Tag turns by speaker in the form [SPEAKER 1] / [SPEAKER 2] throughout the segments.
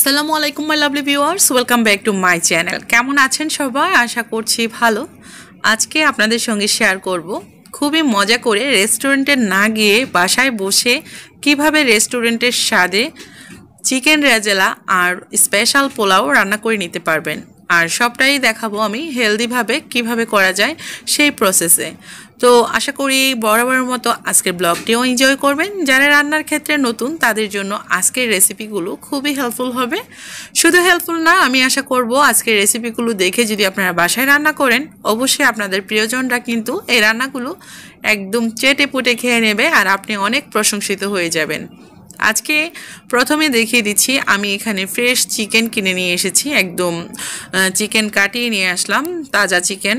[SPEAKER 1] আসসালামু আলাইকুম my lovely viewers welcome back to my channel কেমন আছেন সবাই আশা করছি ভালো আজকে আপনাদের সঙ্গে শেয়ার করব খুবই মজা করে রেস্টুরেন্টে না গিয়ে বাসায় বসে কিভাবে রেস্টুরেন্টের স্বাদে চিকেন রেজেলা আর স্পেশাল পোলাও রান্না করে নিতে পারবেন আর সবটাই দেখাবো আমি হেলদিভাবে কিভাবে করা যায় সেই প্রসেসে তো আশা করি বরাবরের মতো আজকের ব্লগটিও এনজয় করবেন যারা রান্নার ক্ষেত্রে নতুন তাদের জন্য আজকের রেসিপিগুলো খুবই হেল্পফুল হবে শুধু হেল্পফুল না আমি আশা করব আজকের রেসিপিগুলো দেখে যদি আপনারা বাসায় রান্না করেন অবশ্যই আপনাদের প্রিয়জনরা কিন্তু এই রান্নাগুলো একদম চেটে পুটে খেয়ে নেবে আর আপনি অনেক প্রশংসিত হয়ে যাবেন আজকে প্রথমে দেখিয়ে দিচ্ছি আমি এখানে ফ্রেশ চিকেন কিনে নিয়ে এসেছি একদম চিকেন কাটিয়ে নিয়ে আসলাম তাজা চিকেন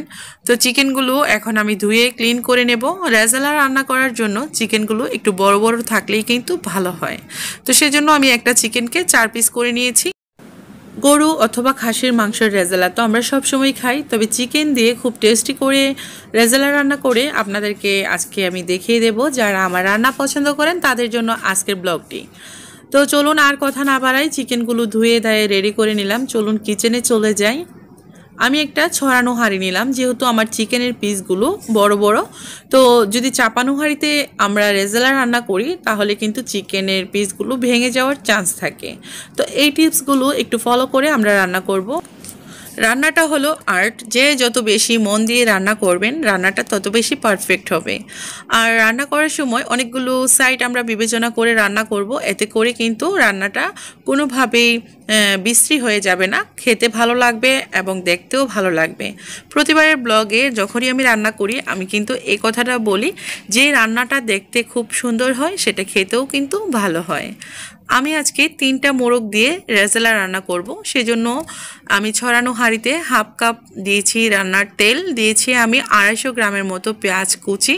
[SPEAKER 1] তো চিকেনগুলো এখন আমি ধুয়ে ক্লিন করে নেব রেজালা রান্না করার জন্য চিকেনগুলো একটু বড় বড় থাকলেই কিন্তু ভালো হয় তো সেজন্য আমি একটা চিকেনকে চার পিস করে নিয়েছি গরু অথবা খাসির মাংসের রেজালা তো আমরা সবসময় খাই তবে চিকেন দিয়ে খুব টেস্টি করে রেজালা রান্না করে আপনাদেরকে আজকে আমি দেখিয়ে দেব যারা আমার রান্না পছন্দ করেন তাদের জন্য আজকের ব্লগটি তো চলুন আর কথা না বাড়াই চিকেনগুলো ধুয়ে দায়ে রেডি করে নিলাম চলুন কিচেনে চলে যাই আমি একটা ছড়ানো হাঁড়ি নিলাম যেহেতু আমার চিকেনের পিসগুলো বড় বড় তো যদি চাপানো হাঁড়িতে আমরা রেজালা রান্না করি তাহলে কিন্তু চিকেনের পিসগুলো ভেঙে যাওয়ার চান্স থাকে তো এই টিপসগুলো একটু ফলো করে আমরা রান্না করব। রান্নাটা হলো আর্ট যে যত বেশি মন দিয়ে রান্না করবেন রান্নাটা তত বেশি পারফেক্ট হবে আর রান্না করার সময় অনেকগুলো সাইট আমরা বিবেচনা করে রান্না করব এতে করে কিন্তু রান্নাটা কোনোভাবেই বিশ্রী হয়ে যাবে না খেতে ভালো লাগবে এবং দেখতেও ভালো লাগবে প্রতিবারের ব্লগে যখনই আমি রান্না করি আমি কিন্তু এই কথাটা বলি যে রান্নাটা দেখতে খুব সুন্দর হয় সেটা খেতেও কিন্তু ভালো হয় আমি আজকে তিনটা মোরগ দিয়ে রেজালা রান্না করব সেজন্য আমি ছড়ানো হাঁড়িতে হাফ কাপ দিয়েছি রান্নার তেল দিয়েছি আমি আড়াইশো গ্রামের মতো পেঁয়াজ কুচি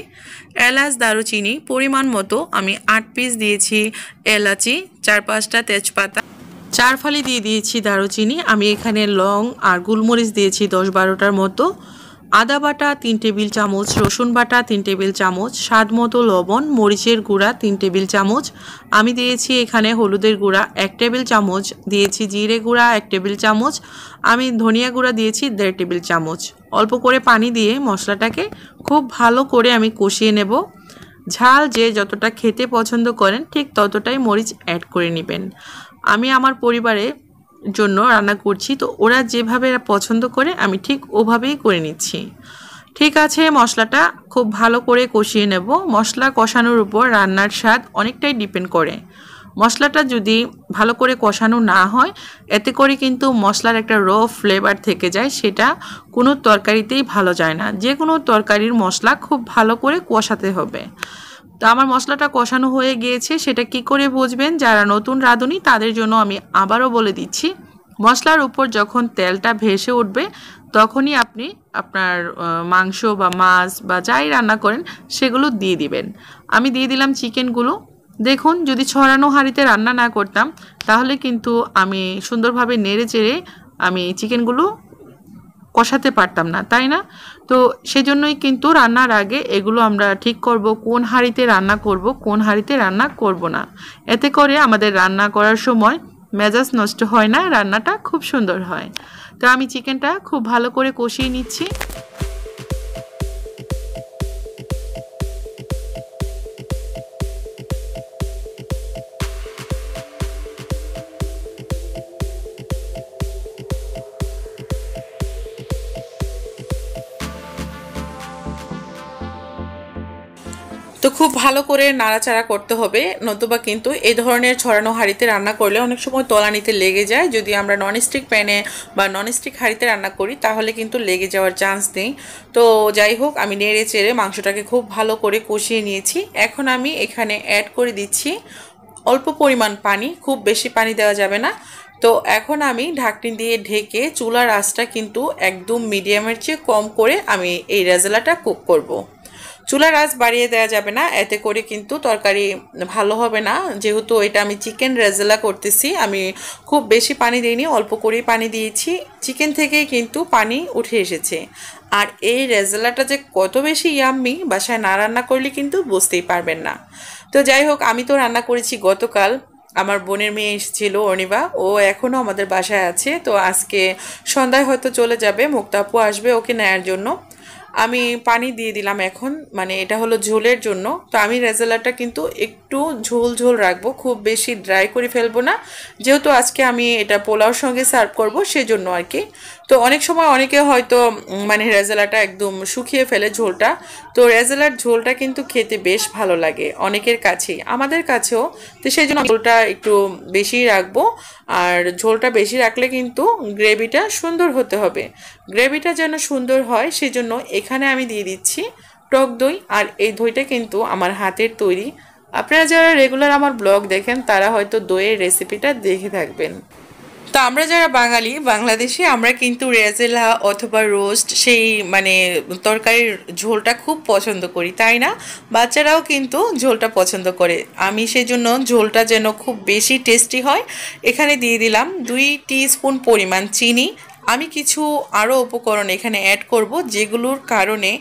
[SPEAKER 1] এলাচ দারুচিনি পরিমাণ মতো আমি আট পিস দিয়েছি এলাচি চার পাঁচটা তেজপাতা চার ফালি দিয়ে দিয়েছি দারুচিনি আমি এখানে লং আর গুলমরিচ দিয়েছি দশ বারোটার মতো আদা বাটা তিন টেবিল চামচ রসুন বাটা তিন টেবিল চামচ স্বাদ মতো লবণ মরিচের গুঁড়া তিন টেবিল চামচ আমি দিয়েছি এখানে হলুদের গুঁড়া এক টেবিল চামচ দিয়েছি জিরে গুঁড়া এক টেবিল চামচ আমি ধনিয়া গুঁড়া দিয়েছি দেড় টেবিল চামচ অল্প করে পানি দিয়ে মশলাটাকে খুব ভালো করে আমি কষিয়ে নেব ঝাল যে যতটা খেতে পছন্দ করেন ঠিক ততটাই মরিচ অ্যাড করে নেবেন আমি আমার পরিবারে জন্য রান্না করছি তো ওরা যেভাবে পছন্দ করে আমি ঠিক ওভাবেই করে নিচ্ছি ঠিক আছে মশলাটা খুব ভালো করে কষিয়ে নেব মশলা কষানোর উপর রান্নার স্বাদ অনেকটাই ডিপেন্ড করে মশলাটা যদি ভালো করে কষানো না হয় এতে করে কিন্তু মশলার একটা র ফ্লেভার থেকে যায় সেটা কোনো তরকারিতেই ভালো যায় না যে কোনো তরকারির মশলা খুব ভালো করে কষাতে হবে তো আমার মশলাটা কষানো হয়ে গিয়েছে সেটা কি করে বুঝবেন যারা নতুন রাঁধুনি তাদের জন্য আমি আবারও বলে দিচ্ছি মশলার উপর যখন তেলটা ভেসে উঠবে তখনই আপনি আপনার মাংস বা মাছ বা যাই রান্না করেন সেগুলো দিয়ে দিবেন আমি দিয়ে দিলাম চিকেনগুলো দেখুন যদি ছড়ানো হাঁড়িতে রান্না না করতাম তাহলে কিন্তু আমি সুন্দরভাবে নেড়ে চেড়ে আমি চিকেনগুলো কষাতে পারতাম না তাই না তো সেজন্যই কিন্তু রান্নার আগে এগুলো আমরা ঠিক করব কোন হাঁড়িতে রান্না করব কোন হাঁড়িতে রান্না করব না এতে করে আমাদের রান্না করার সময় মেজাজ নষ্ট হয় না রান্নাটা খুব সুন্দর হয় তো আমি চিকেনটা খুব ভালো করে কষিয়ে নিচ্ছি খুব ভালো করে নাড়াচাড়া করতে হবে নতুবা কিন্তু এই ধরনের ছড়ানো হাঁড়িতে রান্না করলে অনেক সময় তলানিতে লেগে যায় যদি আমরা ননস্টিক প্যানে বা ননস্টিক হাঁড়িতে রান্না করি তাহলে কিন্তু লেগে যাওয়ার চান্স নেই তো যাই হোক আমি নেড়ে চেড়ে মাংসটাকে খুব ভালো করে কষিয়ে নিয়েছি এখন আমি এখানে অ্যাড করে দিচ্ছি অল্প পরিমাণ পানি খুব বেশি পানি দেওয়া যাবে না তো এখন আমি ঢাকনি দিয়ে ঢেকে চুলার আঁচটা কিন্তু একদম মিডিয়ামের চেয়ে কম করে আমি এই রেজালাটা কুক করব। চুলার আঁচ বাড়িয়ে দেওয়া যাবে না এতে করে কিন্তু তরকারি ভালো হবে না যেহেতু এটা আমি চিকেন রেজেলা করতেছি আমি খুব বেশি পানি দিইনি অল্প করেই পানি দিয়েছি চিকেন থেকে কিন্তু পানি উঠে এসেছে আর এই রেজেলাটা যে কত বেশি ইয়াম্মি বাসায় না রান্না করলে কিন্তু বুঝতেই পারবেন না তো যাই হোক আমি তো রান্না করেছি গতকাল আমার বোনের মেয়ে এসেছিল অনিবা ও এখনও আমাদের বাসায় আছে তো আজকে সন্ধ্যায় হয়তো চলে যাবে মুক্তাপু আসবে ওকে নেয়ার জন্য আমি পানি দিয়ে দিলাম এখন মানে এটা হলো ঝোলের জন্য তো আমি রেজালাটা কিন্তু একটু ঝোল ঝোল রাখবো খুব বেশি ড্রাই করে ফেলবো না যেহেতু আজকে আমি এটা পোলাওর সঙ্গে সার্ভ করব সেজন্য আর কি তো অনেক সময় অনেকে হয়তো মানে রেজালাটা একদম শুকিয়ে ফেলে ঝোলটা তো রেজালার ঝোলটা কিন্তু খেতে বেশ ভালো লাগে অনেকের কাছেই আমাদের কাছেও তো সেই জন্য ঝোলটা একটু বেশি রাখবো আর ঝোলটা বেশি রাখলে কিন্তু গ্রেভিটা সুন্দর হতে হবে গ্রেভিটা যেন সুন্দর হয় সেজন্য এখানে আমি দিয়ে দিচ্ছি টক দই আর এই দইটা কিন্তু আমার হাতের তৈরি আপনারা যারা রেগুলার আমার ব্লগ দেখেন তারা হয়তো দইয়ের রেসিপিটা দেখে থাকবেন তো আমরা যারা বাঙালি বাংলাদেশে আমরা কিন্তু রেজেলা অথবা রোস্ট সেই মানে তরকারির ঝোলটা খুব পছন্দ করি তাই না বাচ্চারাও কিন্তু ঝোলটা পছন্দ করে আমি সেই জন্য ঝোলটা যেন খুব বেশি টেস্টি হয় এখানে দিয়ে দিলাম দুই স্পুন পরিমাণ চিনি আমি কিছু আরও উপকরণ এখানে অ্যাড করব যেগুলোর কারণে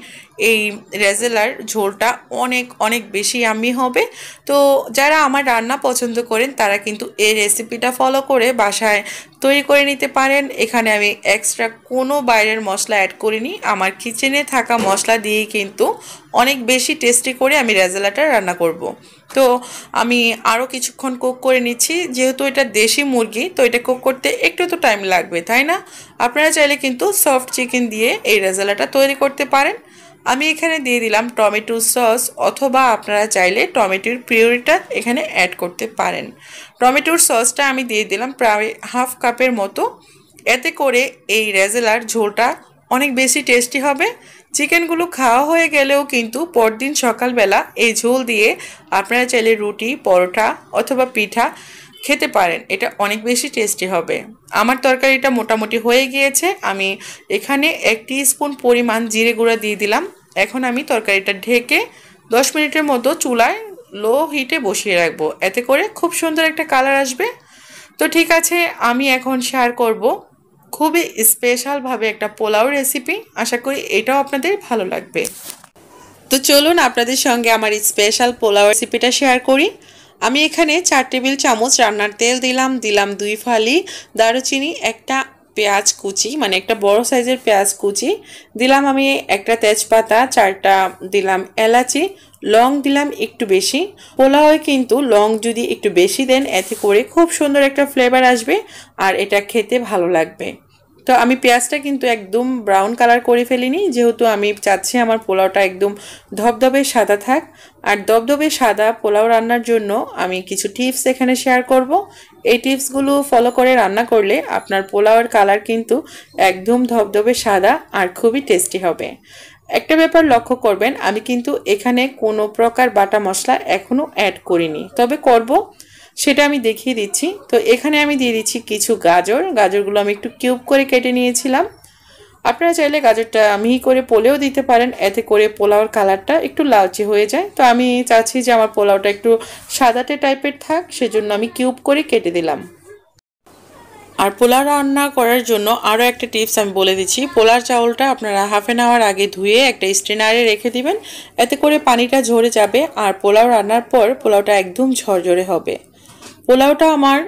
[SPEAKER 1] এই রেজেলার ঝোলটা অনেক অনেক বেশি আমি হবে তো যারা আমার রান্না পছন্দ করেন তারা কিন্তু এই রেসিপিটা ফলো করে বাসায় তৈরি করে নিতে পারেন এখানে আমি এক্সট্রা কোনো বাইরের মশলা অ্যাড করিনি আমার কিচেনে থাকা মশলা দিয়েই কিন্তু অনেক বেশি টেস্টি করে আমি রেজেলাটা রান্না করব। তো আমি আরও কিছুক্ষণ কুক করে নিচ্ছি যেহেতু এটা দেশি মুরগি তো এটা কুক করতে একটু তো টাইম লাগবে তাই না আপনারা চাইলে কিন্তু সফট চিকেন দিয়ে এই রেজেলাটা তৈরি করতে পারেন আমি এখানে দিয়ে দিলাম টমেটো সস অথবা আপনারা চাইলে টমেটোর পিউরিটা এখানে অ্যাড করতে পারেন টমেটোর সসটা আমি দিয়ে দিলাম প্রায় হাফ কাপের মতো এতে করে এই রেজেলার ঝোলটা অনেক বেশি টেস্টি হবে চিকেনগুলো খাওয়া হয়ে গেলেও কিন্তু পরদিন সকালবেলা এই ঝোল দিয়ে আপনারা চাইলে রুটি পরোটা অথবা পিঠা খেতে পারেন এটা অনেক বেশি টেস্টি হবে আমার তরকারিটা মোটামুটি হয়ে গিয়েছে আমি এখানে এক স্পুন পরিমাণ জিরে গুঁড়া দিয়ে দিলাম এখন আমি তরকারিটা ঢেকে দশ মিনিটের মতো চুলায় লো হিটে বসিয়ে রাখবো এতে করে খুব সুন্দর একটা কালার আসবে তো ঠিক আছে আমি এখন শেয়ার করব খুবই স্পেশালভাবে একটা পোলাও রেসিপি আশা করি এটাও আপনাদের ভালো লাগবে তো চলুন আপনাদের সঙ্গে আমার স্পেশাল পোলাও রেসিপিটা শেয়ার করি আমি এখানে চার টেবিল চামচ রান্নার তেল দিলাম দিলাম দুই ফালি দারুচিনি একটা পেঁয়াজ কুচি মানে একটা বড় সাইজের পেঁয়াজ কুচি দিলাম আমি একটা তেজপাতা চারটা দিলাম এলাচি লং দিলাম একটু বেশি পোলাওয়ে কিন্তু লং যদি একটু বেশি দেন এতে করে খুব সুন্দর একটা ফ্লেভার আসবে আর এটা খেতে ভালো লাগবে তো আমি পেঁয়াজটা কিন্তু একদম ব্রাউন কালার করে ফেলিনি যেহেতু আমি চাচ্ছি আমার পোলাওটা একদম ধবধবে সাদা থাক আর ধবধবে সাদা পোলাও রান্নার জন্য আমি কিছু টিপস এখানে শেয়ার করব এই টিপসগুলো ফলো করে রান্না করলে আপনার পোলাওয়ের কালার কিন্তু একদম ধবধবে সাদা আর খুবই টেস্টি হবে একটা ব্যাপার লক্ষ্য করবেন আমি কিন্তু এখানে কোনো প্রকার বাটা মশলা এখনও অ্যাড করিনি তবে করব। সেটা আমি দেখিয়ে দিচ্ছি তো এখানে আমি দিয়ে দিচ্ছি কিছু গাজর গাজরগুলো আমি একটু কিউব করে কেটে নিয়েছিলাম আপনারা চাইলে গাজরটা মিহি করে পোলেও দিতে পারেন এতে করে পোলাওর কালারটা একটু লালচে হয়ে যায় তো আমি চাচ্ছি যে আমার পোলাওটা একটু সাদাটে টাইপের থাক সেজন্য আমি কিউব করে কেটে দিলাম আর পোলাও রান্না করার জন্য আরও একটা টিপস আমি বলে দিচ্ছি পোলার চাউলটা আপনারা হাফ অ্যান আওয়ার আগে ধুয়ে একটা স্ট্রেনারে রেখে দিবেন এতে করে পানিটা ঝরে যাবে আর পোলাও রান্নার পর পোলাওটা একদম ঝরঝরে হবে পোলাওটা আমার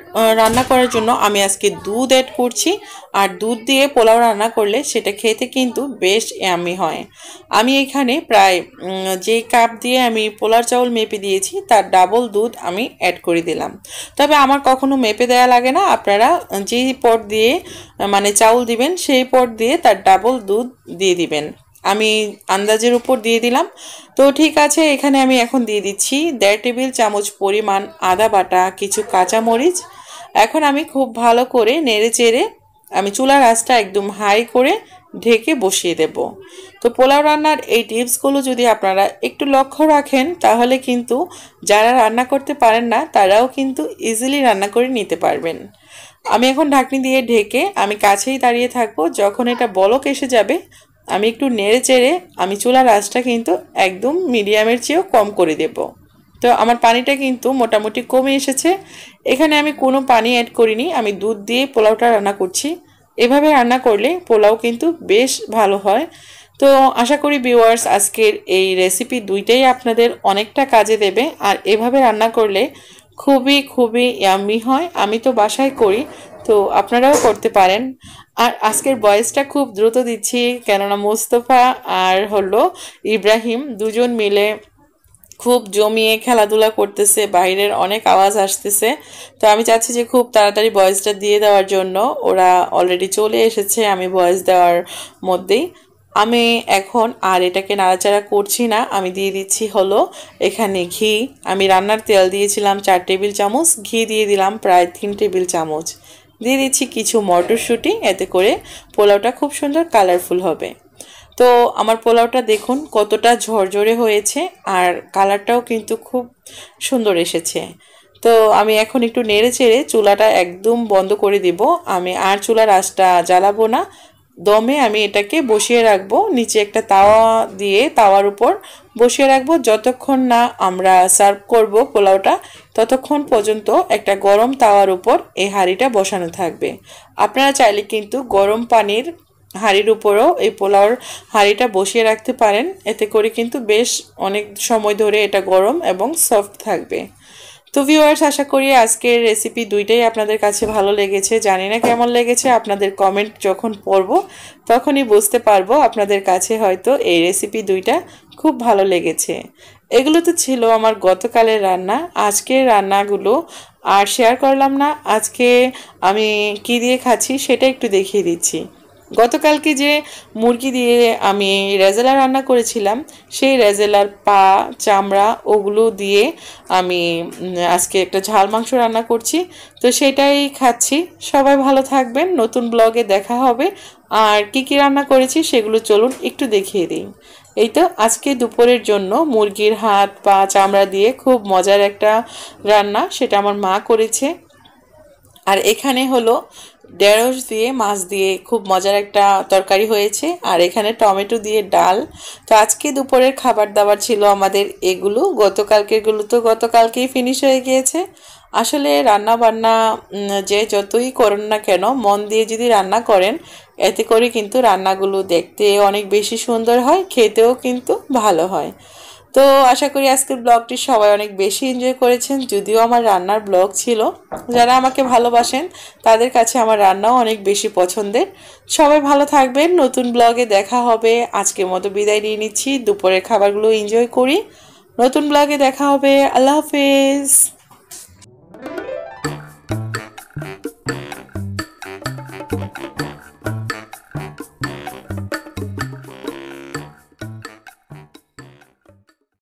[SPEAKER 1] রান্না করার জন্য আমি আজকে দুধ অ্যাড করছি আর দুধ দিয়ে পোলাও রান্না করলে সেটা খেতে কিন্তু বেশ অ্যামি হয় আমি এখানে প্রায় যে কাপ দিয়ে আমি পোলার চাউল মেপে দিয়েছি তার ডাবল দুধ আমি অ্যাড করে দিলাম তবে আমার কখনো মেপে দেয়া লাগে না আপনারা যেই পট দিয়ে মানে চাউল দিবেন সেই পট দিয়ে তার ডাবল দুধ দিয়ে দিবেন আমি আন্দাজের উপর দিয়ে দিলাম তো ঠিক আছে এখানে আমি এখন দিয়ে দিচ্ছি দেড় টেবিল চামচ পরিমাণ আদা বাটা কিছু কাঁচামরিচ এখন আমি খুব ভালো করে নেড়ে চেড়ে আমি চুলার গাছটা একদম হাই করে ঢেকে বসিয়ে দেব তো পোলাও রান্নার এই টিপসগুলো যদি আপনারা একটু লক্ষ্য রাখেন তাহলে কিন্তু যারা রান্না করতে পারেন না তারাও কিন্তু ইজিলি রান্না করে নিতে পারবেন আমি এখন ঢাকনি দিয়ে ঢেকে আমি কাছেই দাঁড়িয়ে থাকবো যখন এটা বলক এসে যাবে আমি একটু নেড়ে চেড়ে আমি চুলার আঁচটা কিন্তু একদম মিডিয়ামের চেয়েও কম করে দেব তো আমার পানিটা কিন্তু মোটামুটি কমে এসেছে এখানে আমি কোনো পানি অ্যাড করিনি আমি দুধ দিয়ে পোলাওটা রান্না করছি এভাবে রান্না করলে পোলাও কিন্তু বেশ ভালো হয় তো আশা করি ভিউয়ার্স আজকের এই রেসিপি দুইটাই আপনাদের অনেকটা কাজে দেবে আর এভাবে রান্না করলে খুবই খুবই ইয়ামি হয় আমি তো বাসায় করি তো আপনারাও করতে পারেন আর আজকের বয়েসটা খুব দ্রুত দিচ্ছি কেননা মোস্তফা আর হলো ইব্রাহিম দুজন মিলে খুব জমিয়ে খেলাধুলা করতেছে বাইরের অনেক আওয়াজ আসতেছে তো আমি চাচ্ছি যে খুব তাড়াতাড়ি বয়েসটা দিয়ে দেওয়ার জন্য ওরা অলরেডি চলে এসেছে আমি বয়েস দেওয়ার মধ্যেই আমি এখন আর এটাকে নাড়াচাড়া করছি না আমি দিয়ে দিচ্ছি হলো এখানে ঘি আমি রান্নার তেল দিয়েছিলাম চার টেবিল চামচ ঘি দিয়ে দিলাম প্রায় তিন টেবিল চামচ দিয়ে দিচ্ছি কিছু মটরশুঁটি এতে করে পোলাওটা খুব সুন্দর কালারফুল হবে তো আমার পোলাওটা দেখুন কতটা ঝরঝরে হয়েছে আর কালারটাও কিন্তু খুব সুন্দর এসেছে তো আমি এখন একটু নেড়ে চেড়ে চুলাটা একদম বন্ধ করে দিব আমি আর চুলার আঁচটা জ্বালাবো না দমে আমি এটাকে বসিয়ে রাখব নিচে একটা তাওয়া দিয়ে তাওয়ার উপর বসিয়ে রাখব যতক্ষণ না আমরা সার্ভ করব পোলাওটা ততক্ষণ পর্যন্ত একটা গরম তাওয়ার উপর এই হাঁড়িটা বসানো থাকবে আপনারা চাইলে কিন্তু গরম পানির হাঁড়ির উপরেও এই পোলাওর হাঁড়িটা বসিয়ে রাখতে পারেন এতে করে কিন্তু বেশ অনেক সময় ধরে এটা গরম এবং সফট থাকবে তো ভিউয়ার্স আশা করি আজকের রেসিপি দুইটাই আপনাদের কাছে ভালো লেগেছে জানি না কেমন লেগেছে আপনাদের কমেন্ট যখন পড়ব তখনই বুঝতে পারবো আপনাদের কাছে হয়তো এই রেসিপি দুইটা খুব ভালো লেগেছে এগুলো তো ছিল আমার গতকালের রান্না আজকের রান্নাগুলো আর শেয়ার করলাম না আজকে আমি কি দিয়ে খাচ্ছি সেটা একটু দেখিয়ে দিচ্ছি গতকালকে যে মুরগি দিয়ে আমি রেজেলা রান্না করেছিলাম সেই রেজেলার পা চামড়া ওগুলো দিয়ে আমি আজকে একটা ঝাল মাংস রান্না করছি তো সেটাই খাচ্ছি সবাই ভালো থাকবেন নতুন ব্লগে দেখা হবে আর কি কি রান্না করেছি সেগুলো চলুন একটু দেখিয়ে দিই এই তো আজকে দুপুরের জন্য মুরগির হাত পা চামড়া দিয়ে খুব মজার একটা রান্না সেটা আমার মা করেছে আর এখানে হলো ঢেঁড়স দিয়ে মাছ দিয়ে খুব মজার একটা তরকারি হয়েছে আর এখানে টমেটো দিয়ে ডাল তো আজকে দুপুরের খাবার দাবার ছিল আমাদের এগুলো গতকালকেরগুলো তো গতকালকেই ফিনিশ হয়ে গিয়েছে আসলে রান্না বান্না যে যতই করেন না কেন মন দিয়ে যদি রান্না করেন এতে করে কিন্তু রান্নাগুলো দেখতে অনেক বেশি সুন্দর হয় খেতেও কিন্তু ভালো হয় তো আশা করি আজকের ব্লগটি সবাই অনেক বেশি এনজয় করেছেন যদিও আমার রান্নার ব্লগ ছিল যারা আমাকে ভালোবাসেন তাদের কাছে আমার রান্নাও অনেক বেশি পছন্দের সবাই ভালো থাকবেন নতুন ব্লগে দেখা হবে আজকের মতো বিদায় নিয়ে নিচ্ছি দুপুরের খাবারগুলো এনজয় করি নতুন ব্লগে দেখা হবে আল্লাহ হাফেজ